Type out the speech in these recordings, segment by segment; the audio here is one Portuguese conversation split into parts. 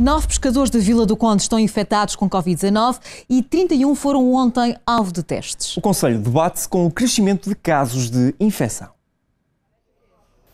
Nove pescadores da Vila do Conde estão infectados com Covid-19 e 31 foram ontem alvo de testes. O Conselho debate-se com o crescimento de casos de infecção.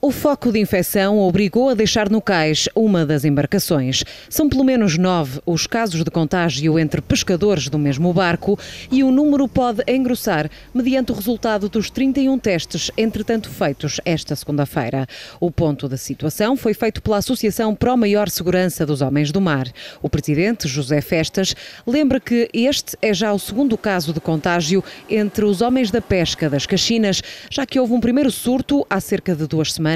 O foco de infecção obrigou a deixar no cais uma das embarcações. São pelo menos nove os casos de contágio entre pescadores do mesmo barco e o número pode engrossar mediante o resultado dos 31 testes, entretanto feitos esta segunda-feira. O ponto da situação foi feito pela Associação Pro Maior Segurança dos Homens do Mar. O presidente, José Festas, lembra que este é já o segundo caso de contágio entre os homens da pesca das Caxinas, já que houve um primeiro surto há cerca de duas semanas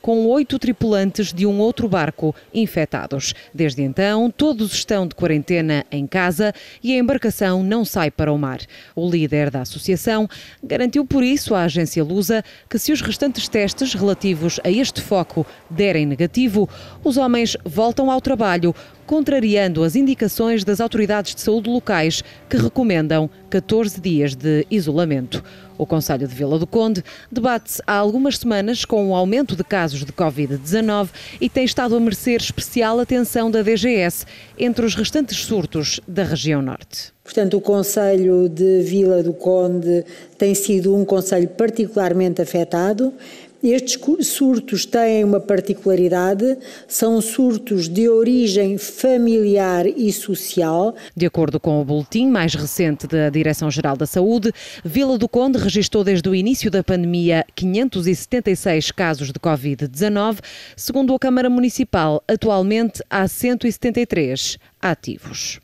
com oito tripulantes de um outro barco infectados. Desde então, todos estão de quarentena em casa e a embarcação não sai para o mar. O líder da associação garantiu por isso à agência Lusa que se os restantes testes relativos a este foco derem negativo, os homens voltam ao trabalho contrariando as indicações das autoridades de saúde locais que recomendam 14 dias de isolamento. O Conselho de Vila do Conde debate-se há algumas semanas com o aumento de casos de Covid-19 e tem estado a merecer especial atenção da DGS entre os restantes surtos da região norte. Portanto, o Conselho de Vila do Conde tem sido um conselho particularmente afetado estes surtos têm uma particularidade, são surtos de origem familiar e social. De acordo com o boletim mais recente da Direção-Geral da Saúde, Vila do Conde registrou desde o início da pandemia 576 casos de Covid-19. Segundo a Câmara Municipal, atualmente há 173 ativos.